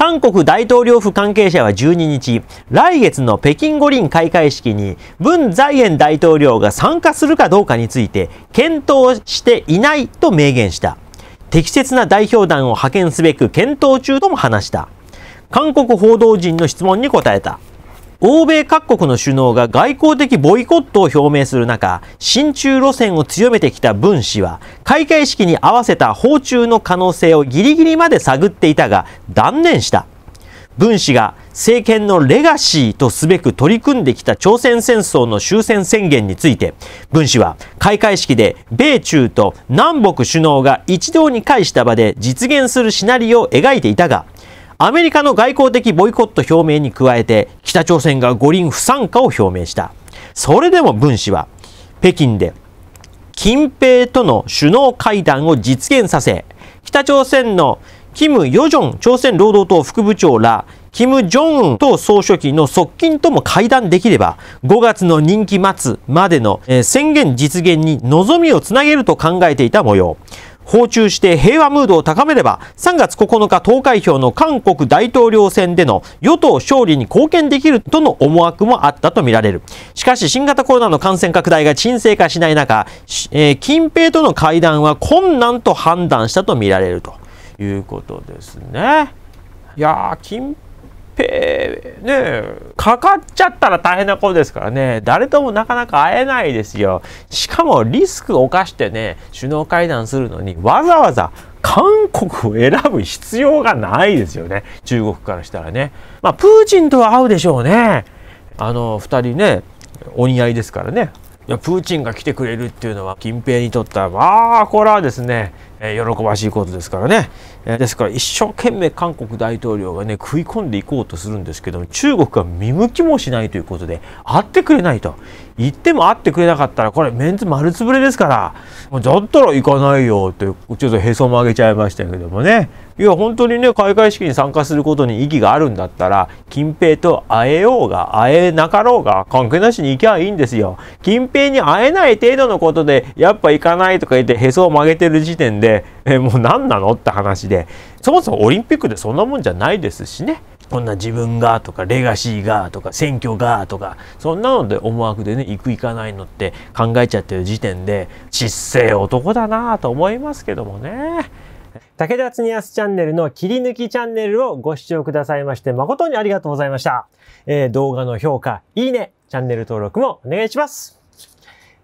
韓国大統領府関係者は12日、来月の北京五輪開会式に文在寅大統領が参加するかどうかについて検討していないと明言した。適切な代表団を派遣すべく検討中とも話した。韓国報道陣の質問に答えた。欧米各国の首脳が外交的ボイコットを表明する中、親中路線を強めてきた文氏は、開会式に合わせた訪中の可能性をギリギリまで探っていたが、断念した。文氏が政権のレガシーとすべく取り組んできた朝鮮戦争の終戦宣言について、文氏は開会式で米中と南北首脳が一堂に会した場で実現するシナリオを描いていたが、アメリカの外交的ボイコット表明に加えて、北朝鮮が五輪不参加を表明した。それでも文氏は、北京で、近平との首脳会談を実現させ、北朝鮮のキム・ヨジョン朝鮮労働党副部長ら、キム・ジョンウン党総書記の側近とも会談できれば、5月の任期末までの宣言実現に望みをつなげると考えていた模様。訪中して平和ムードを高めれば、3月9日投開票の韓国大統領選での与党勝利に貢献できるとの思惑もあったとみられる。しかし、新型コロナの感染拡大が沈静化しない中、えー、近平との会談は困難と判断したとみられるということですね。いやー、近えねえ、かかっちゃったら大変なことですからね、誰ともなかなか会えないですよ。しかもリスクを冒してね、首脳会談するのにわざわざ韓国を選ぶ必要がないですよね。中国からしたらね。まあ、プーチンとは会うでしょうね。あの、2人ね、お似合いですからね。いやプーチンが来てくれるっていうのは近平にとったらまあこれはですねえー、喜ばしいことですからね、えー、ですから一生懸命韓国大統領がね食い込んでいこうとするんですけども中国が見向きもしないということで会ってくれないと言っても会ってくれなかったらこれメンツ丸つぶれですからもうだったら行かないよってちょっとへそ曲げちゃいましたけどもねいや本当にね開会式に参加することに意義があるんだったら金平と会えようが会えなかろうが関係なしに行きゃいいんですよ。金平に会えない程度のことでやっぱ行かないとか言ってへそを曲げてる時点で、えもう何なのって話でそもそもオリンピックでそんなもんじゃないですしねこんな自分がとかレガシーがとか選挙がとかそんなので思惑でね行く行かないのって考えちゃってる時点で失っ男だなと思いますけどもね。武田つにやすチャンネルの切り抜きチャンネルをご視聴くださいまして誠にありがとうございました。えー、動画の評価、いいね、チャンネル登録もお願いします。